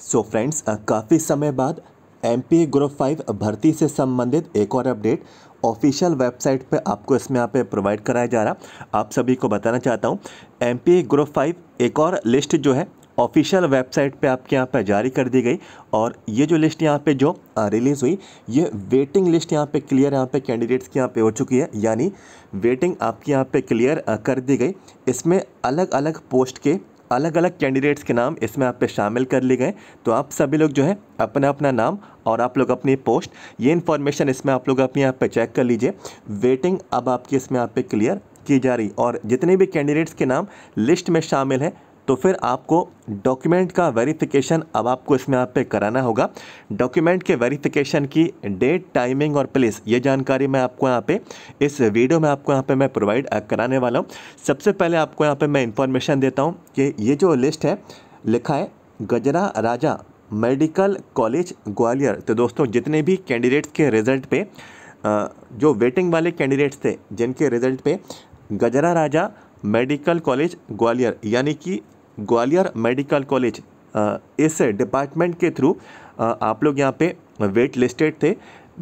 सो so friends काफ़ी समय बाद एम पी ग्रुप फाइव भर्ती से संबंधित एक और अपडेट ऑफिशियल वेबसाइट पे आपको इसमें यहाँ पे प्रोवाइड कराया जा रहा आप सभी को बताना चाहता हूँ एम पी ग्रुप फाइव एक और लिस्ट जो है ऑफिशियल वेबसाइट पे आपके यहाँ पे जारी कर दी गई और ये जो लिस्ट यहाँ पे जो रिलीज़ हुई ये वेटिंग लिस्ट यहाँ पे क्लियर यहाँ पे कैंडिडेट्स की यहाँ पे हो चुकी है यानी वेटिंग आपके यहाँ पे क्लियर कर दी गई इसमें अलग अलग पोस्ट के अलग अलग कैंडिडेट्स के नाम इसमें आप पे शामिल कर लिए गए तो आप सभी लोग जो है अपना अपना नाम और आप लोग अपनी पोस्ट ये इन्फॉर्मेशन इसमें आप लोग अपने यहाँ पे चेक कर लीजिए वेटिंग अब आपकी इसमें आप पे क्लियर की जा रही और जितने भी कैंडिडेट्स के नाम लिस्ट में शामिल हैं तो फिर आपको डॉक्यूमेंट का वेरिफिकेशन अब आपको इसमें आप पे कराना होगा डॉक्यूमेंट के वेरिफिकेशन की डेट टाइमिंग और प्लेस ये जानकारी मैं आपको यहाँ पे इस वीडियो में आपको यहाँ पे मैं प्रोवाइड कराने वाला हूँ सबसे पहले आपको यहाँ पे मैं इन्फॉर्मेशन देता हूँ कि ये जो लिस्ट है लिखा है गजरा राजा मेडिकल कॉलेज ग्वालियर तो दोस्तों जितने भी कैंडिडेट्स के रिज़ल्ट पे जो वेटिंग वाले कैंडिडेट्स थे जिनके रिज़ल्ट पे गजरा राजा मेडिकल कॉलेज ग्वालियर यानी कि ग्वालियर मेडिकल कॉलेज इस डिपार्टमेंट के थ्रू आप लोग यहाँ पे वेट लिस्टेड थे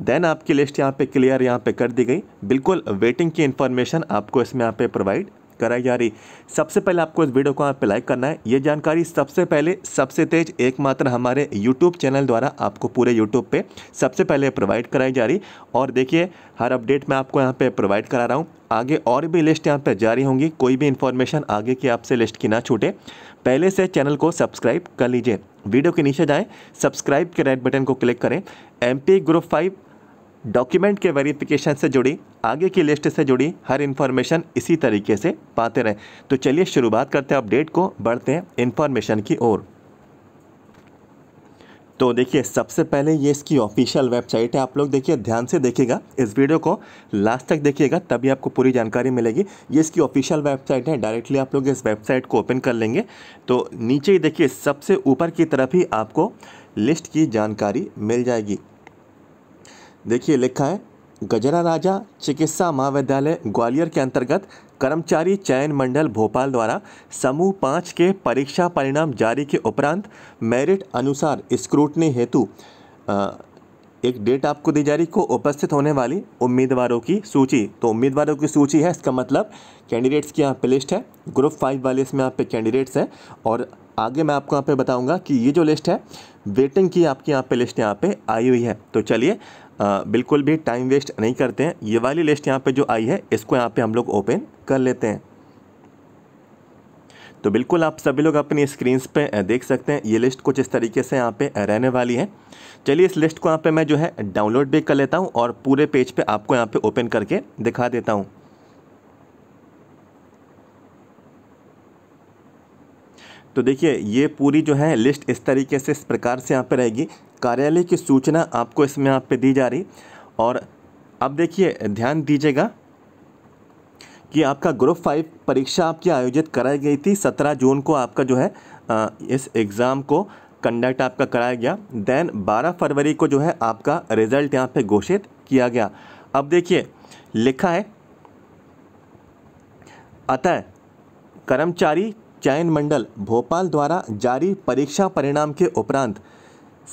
देन आपकी लिस्ट यहाँ पे क्लियर यहाँ पे कर दी गई बिल्कुल वेटिंग की इन्फॉर्मेशन आपको इसमें यहाँ पे प्रोवाइड कराई जा रही सबसे पहले आपको इस वीडियो को आप पे लाइक करना है ये जानकारी सबसे पहले सबसे तेज एकमात्र हमारे यूट्यूब चैनल द्वारा आपको पूरे यूट्यूब पर सबसे पहले प्रोवाइड कराई जा रही और देखिए हर अपडेट मैं आपको यहाँ पर प्रोवाइड करा रहा हूँ आगे और भी लिस्ट यहाँ पर जारी होंगी कोई भी इन्फॉर्मेशन आगे की आपसे लिस्ट की ना छूटे पहले से चैनल को सब्सक्राइब कर लीजिए वीडियो के नीचे जाएं सब्सक्राइब के रेड बटन को क्लिक करें एमपी ग्रुप फाइव डॉक्यूमेंट के वेरिफिकेशन से जुड़ी आगे की लिस्ट से जुड़ी हर इन्फॉर्मेशन इसी तरीके से पाते रहें तो चलिए शुरुआत करते हैं अपडेट को बढ़ते हैं इन्फॉर्मेशन की ओर तो देखिए सबसे पहले ये इसकी ऑफिशियल वेबसाइट है आप लोग देखिए ध्यान से देखिएगा इस वीडियो को लास्ट तक देखिएगा तभी आपको पूरी जानकारी मिलेगी ये इसकी ऑफिशियल वेबसाइट है डायरेक्टली आप लोग इस वेबसाइट को ओपन कर लेंगे तो नीचे ही देखिए सबसे ऊपर की तरफ ही आपको लिस्ट की जानकारी मिल जाएगी देखिए लिखा है गजरा राजा चिकित्सा महाविद्यालय ग्वालियर के अंतर्गत कर्मचारी चयन मंडल भोपाल द्वारा समूह पाँच के परीक्षा परिणाम जारी के उपरांत मेरिट अनुसार स्क्रूटनी हेतु एक डेट आपको दी जा रही को उपस्थित होने वाली उम्मीदवारों की सूची तो उम्मीदवारों की सूची है इसका मतलब कैंडिडेट्स की यहाँ पे लिस्ट है ग्रुप फाइव वाले इसमें यहाँ पे कैंडिडेट्स हैं और आगे मैं आपको यहाँ पे बताऊंगा कि ये जो लिस्ट है वेटिंग की आपकी यहाँ पे लिस्ट यहाँ पे आई हुई है तो चलिए बिल्कुल भी टाइम वेस्ट नहीं करते हैं ये वाली लिस्ट यहाँ पे जो आई है इसको यहाँ पे हम लोग ओपन कर लेते हैं तो बिल्कुल आप सभी लोग अपनी स्क्रीन्स पे देख सकते हैं ये लिस्ट कुछ इस तरीके से यहाँ पे रहने वाली है चलिए इस लिस्ट को यहाँ पे मैं जो है डाउनलोड भी कर लेता हूँ और पूरे पेज पे आपको यहाँ पे ओपन करके दिखा देता हूँ तो देखिए ये पूरी जो है लिस्ट इस तरीके से इस प्रकार से यहाँ पे रहेगी कार्यालय की सूचना आपको इसमें यहाँ पे दी जा रही और अब देखिए ध्यान दीजिएगा कि आपका ग्रुप फाइव परीक्षा आपकी आयोजित कराई गई थी सत्रह जून को आपका जो है इस एग्ज़ाम को कंडक्ट आपका कराया गया देन बारह फरवरी को जो है आपका रिज़ल्ट यहाँ पर घोषित किया गया अब देखिए लिखा है अतः कर्मचारी चयन मंडल भोपाल द्वारा जारी परीक्षा परिणाम के उपरांत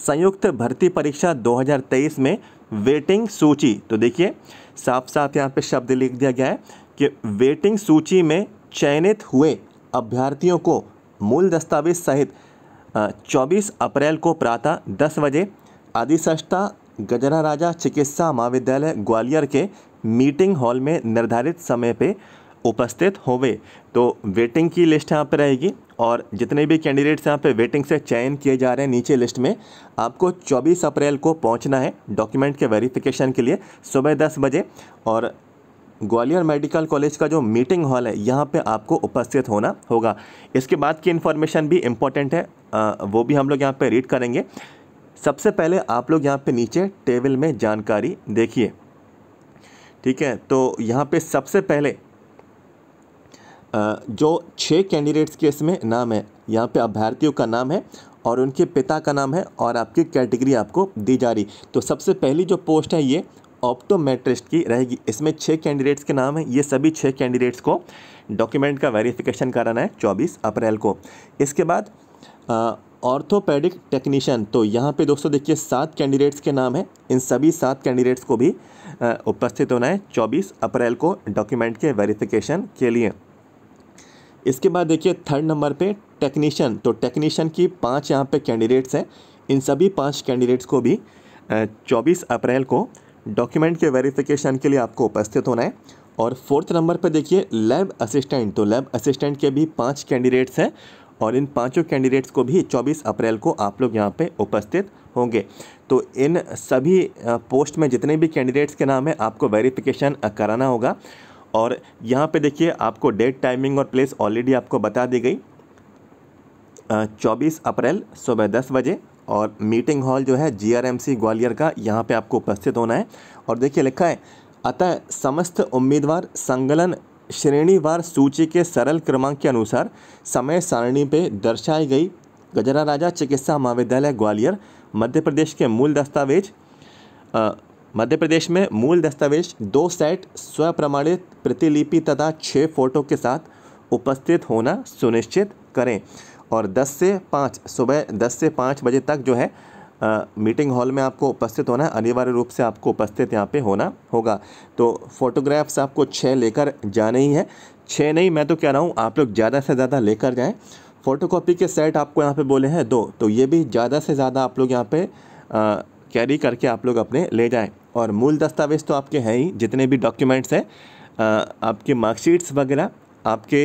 संयुक्त भर्ती परीक्षा 2023 में वेटिंग सूची तो देखिए साफ साफ यहाँ पे शब्द लिख दिया गया है कि वेटिंग सूची में चयनित हुए अभ्यर्थियों को मूल दस्तावेज सहित 24 अप्रैल को प्रातः 10 बजे आदिशस्ता गजरा राजा चिकित्सा महाविद्यालय ग्वालियर के मीटिंग हॉल में निर्धारित समय पे उपस्थित होवे तो वेटिंग की लिस्ट यहाँ पर रहेगी और जितने भी कैंडिडेट्स यहाँ पे वेटिंग से चयन किए जा रहे हैं नीचे लिस्ट में आपको 24 अप्रैल को पहुँचना है डॉक्यूमेंट के वेरिफिकेशन के लिए सुबह दस बजे और ग्वालियर मेडिकल कॉलेज का जो मीटिंग हॉल है यहाँ पे आपको उपस्थित होना होगा इसके बाद की इन्फॉर्मेशन भी इम्पोर्टेंट है आ, वो भी हम लोग यहाँ पे रीड करेंगे सबसे पहले आप लोग यहाँ पे नीचे टेबल में जानकारी देखिए ठीक है तो यहाँ पे सबसे पहले जो छः कैंडिडेट्स के इसमें नाम है यहाँ पे अभ्यर्थियों का नाम है और उनके पिता का नाम है और आपकी कैटेगरी आपको दी जा रही तो सबसे पहली जो पोस्ट है ये ऑप्टोमेट्रिस्ट की रहेगी इसमें छः कैंडिडेट्स के नाम है ये सभी छः कैंडिडेट्स को डॉक्यूमेंट का वेरिफिकेशन कराना है चौबीस अप्रैल को इसके बाद ऑर्थोपेडिक टेक्नीशियन तो यहाँ पे दोस्तों देखिए सात कैंडिडेट्स के नाम हैं इन सभी सात कैंडिडेट्स को भी उपस्थित होना है 24 अप्रैल को डॉक्यूमेंट के वेरिफिकेशन के लिए इसके बाद देखिए थर्ड नंबर पे टेक्नीशियन तो टेक्नीशियन की पांच यहाँ पे कैंडिडेट्स हैं इन सभी पांच कैंडिडेट्स को भी 24 अप्रैल को डॉक्यूमेंट के वेरिफिकेशन के लिए आपको उपस्थित होना है और फोर्थ नंबर पर देखिए लैब असिस्टेंट तो लैब असिस्टेंट के भी पाँच कैंडिडेट्स हैं और इन पाँचों कैंडिडेट्स को भी चौबीस अप्रैल को आप लोग यहाँ पर उपस्थित होंगे तो इन सभी पोस्ट में जितने भी कैंडिडेट्स के नाम हैं आपको वेरीफिकेशन कराना होगा और यहाँ पे देखिए आपको डेट टाइमिंग और प्लेस ऑलरेडी आपको बता दी गई चौबीस अप्रैल सुबह दस बजे और मीटिंग हॉल जो है जीआरएमसी ग्वालियर का यहाँ पे आपको उपस्थित होना है और देखिए लिखा है अतः समस्त उम्मीदवार संगलन श्रेणीवार सूची के सरल क्रमांक के अनुसार समय सारणी पे दर्शाई गई गजरा राजा चिकित्सा महाविद्यालय ग्वालियर मध्य प्रदेश के मूल दस्तावेज मध्य प्रदेश में मूल दस्तावेज दो सेट स्वप्रमाणित प्रतिलिपि तथा छः फोटो के साथ उपस्थित होना सुनिश्चित करें और 10 से 5 सुबह 10 से 5 बजे तक जो है आ, मीटिंग हॉल में आपको उपस्थित होना है अनिवार्य रूप से आपको उपस्थित यहाँ पे होना होगा तो फोटोग्राफ्स आपको छः लेकर जाने ही है छः नहीं मैं तो कह रहा हूँ आप लोग ज़्यादा से ज़्यादा लेकर जाएँ फ़ोटोकॉपी के सेट आपको यहाँ पे बोले हैं दो तो ये भी ज़्यादा से ज़्यादा आप लोग यहाँ पे कैरी करके आप लोग अपने ले जाएँ और मूल दस्तावेज़ तो आपके हैं ही जितने भी डॉक्यूमेंट्स हैं आपके मार्कशीट्स वगैरह आपके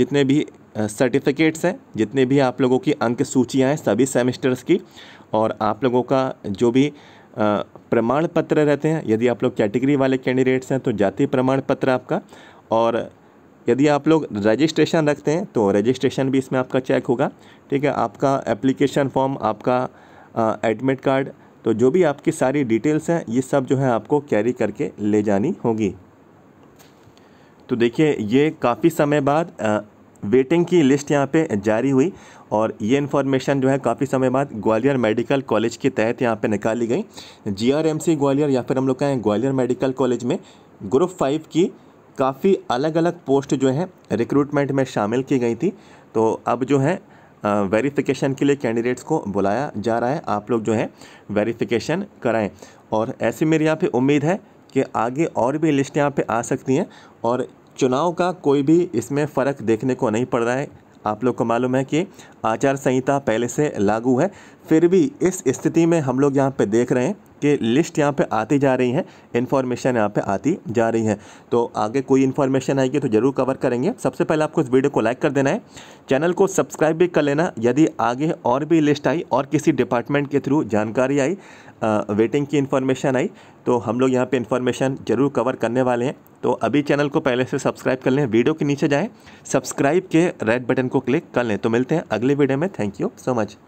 जितने भी सर्टिफिकेट्स हैं जितने भी आप लोगों की अंक सूचियाँ हैं सभी सेमेस्टर्स की और आप लोगों का जो भी प्रमाण पत्र रहते हैं यदि आप लोग कैटेगरी वाले कैंडिडेट्स हैं तो जाति प्रमाण पत्र आपका और यदि आप लोग रजिस्ट्रेशन रखते हैं तो रजिस्ट्रेशन भी इसमें आपका चेक होगा ठीक है आपका एप्लीकेशन फॉर्म आपका एडमिट कार्ड तो जो भी आपकी सारी डिटेल्स हैं ये सब जो है आपको कैरी करके ले जानी होगी तो देखिए ये काफ़ी समय बाद आ, वेटिंग की लिस्ट यहाँ पे जारी हुई और ये इन्फॉर्मेशन जो है काफ़ी समय बाद ग्वालियर मेडिकल कॉलेज के तहत यहाँ पे निकाली गई जीआरएमसी ग्वालियर या फिर हम लोग कहें ग्वालियर मेडिकल कॉलेज में ग्रुप फाइव की काफ़ी अलग अलग पोस्ट जो है रिक्रूटमेंट में शामिल की गई थी तो अब जो है वेरिफिकेशन के लिए कैंडिडेट्स को बुलाया जा रहा है आप लोग जो है वेरिफिकेशन कराएं और ऐसे मेरे यहाँ पे उम्मीद है कि आगे और भी लिस्ट यहाँ पे आ सकती हैं और चुनाव का कोई भी इसमें फ़र्क देखने को नहीं पड़ रहा है आप लोग को मालूम है कि आचार संहिता पहले से लागू है फिर भी इस स्थिति में हम लोग यहाँ पे देख रहे हैं कि लिस्ट यहाँ पे आती जा रही है इन्फॉर्मेशन यहाँ पे आती जा रही है तो आगे कोई इन्फॉर्मेशन आएगी तो ज़रूर कवर करेंगे सबसे पहले आपको इस वीडियो को लाइक कर देना है चैनल को सब्सक्राइब भी कर लेना यदि आगे और भी लिस्ट आई और किसी डिपार्टमेंट के थ्रू जानकारी आई वेटिंग की इन्फॉर्मेशन आई तो हम लोग यहाँ पर इन्फॉर्मेशन ज़रूर कवर करने वाले हैं तो अभी चैनल को पहले से सब्सक्राइब कर लें वीडियो के नीचे जाएँ सब्सक्राइब के रेड बटन को क्लिक कर लें तो मिलते हैं अगले leave video thank you so much